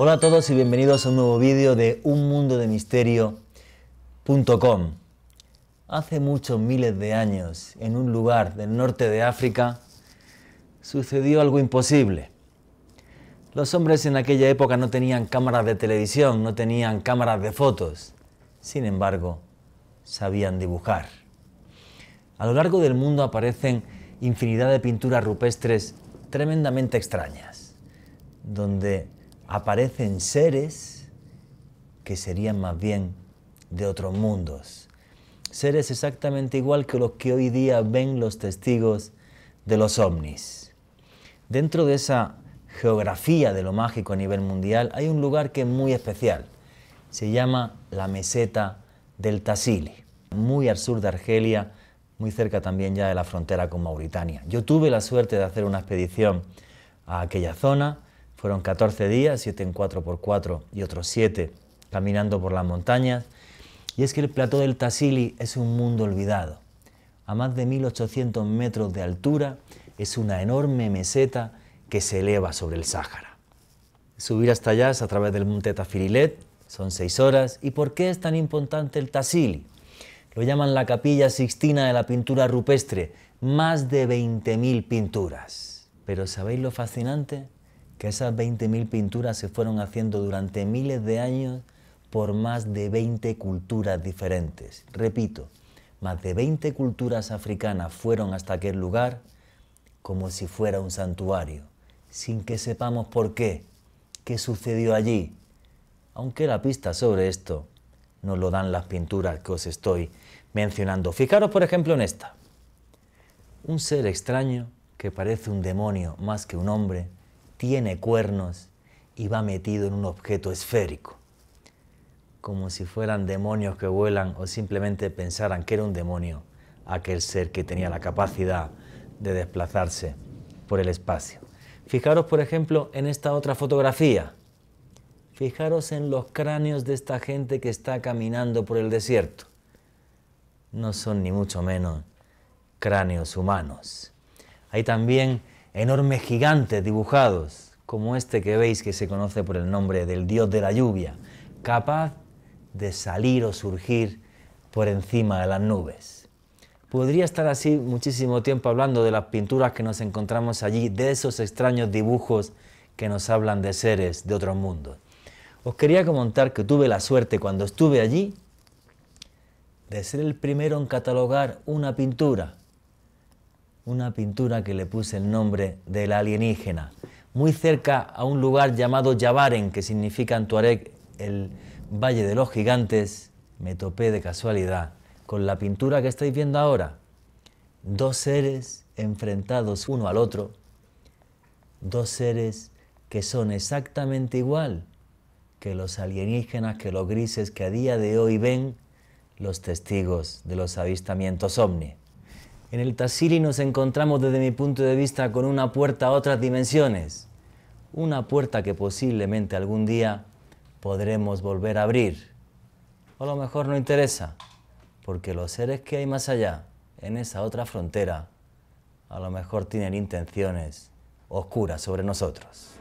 Hola a todos y bienvenidos a un nuevo vídeo de unmundoDemisterio.com. Hace muchos miles de años, en un lugar del norte de África, sucedió algo imposible. Los hombres en aquella época no tenían cámaras de televisión, no tenían cámaras de fotos. Sin embargo, sabían dibujar. A lo largo del mundo aparecen infinidad de pinturas rupestres tremendamente extrañas, donde aparecen seres que serían más bien de otros mundos. Seres exactamente igual que los que hoy día ven los testigos de los ovnis. Dentro de esa geografía de lo mágico a nivel mundial hay un lugar que es muy especial. Se llama la meseta del Tassili, muy al sur de Argelia, muy cerca también ya de la frontera con Mauritania. Yo tuve la suerte de hacer una expedición a aquella zona fueron 14 días, 7 en 4 por 4 y otros 7 caminando por las montañas. Y es que el plató del Tassili es un mundo olvidado. A más de 1800 metros de altura es una enorme meseta que se eleva sobre el Sáhara. Subir hasta allá es a través del monte Tafirilet, son seis horas. ¿Y por qué es tan importante el Tassili? Lo llaman la capilla sixtina de la pintura rupestre, más de 20.000 pinturas. Pero ¿sabéis lo fascinante? que esas 20.000 pinturas se fueron haciendo durante miles de años por más de 20 culturas diferentes. Repito, más de 20 culturas africanas fueron hasta aquel lugar como si fuera un santuario, sin que sepamos por qué, qué sucedió allí, aunque la pista sobre esto nos lo dan las pinturas que os estoy mencionando. Fijaros, por ejemplo, en esta. Un ser extraño que parece un demonio más que un hombre, tiene cuernos y va metido en un objeto esférico. Como si fueran demonios que vuelan o simplemente pensaran que era un demonio aquel ser que tenía la capacidad de desplazarse por el espacio. Fijaros, por ejemplo, en esta otra fotografía. Fijaros en los cráneos de esta gente que está caminando por el desierto. No son ni mucho menos cráneos humanos. Hay también enormes gigantes dibujados, como este que veis que se conoce por el nombre del dios de la lluvia, capaz de salir o surgir por encima de las nubes. Podría estar así muchísimo tiempo hablando de las pinturas que nos encontramos allí, de esos extraños dibujos que nos hablan de seres de otros mundos. Os quería comentar que tuve la suerte cuando estuve allí de ser el primero en catalogar una pintura una pintura que le puse el nombre del alienígena, muy cerca a un lugar llamado Yavaren, que significa en Tuareg el Valle de los Gigantes, me topé de casualidad con la pintura que estáis viendo ahora. Dos seres enfrentados uno al otro, dos seres que son exactamente igual que los alienígenas, que los grises que a día de hoy ven los testigos de los avistamientos ovni. En el Tashiri nos encontramos desde mi punto de vista con una puerta a otras dimensiones, una puerta que posiblemente algún día podremos volver a abrir. O a lo mejor no interesa, porque los seres que hay más allá, en esa otra frontera, a lo mejor tienen intenciones oscuras sobre nosotros.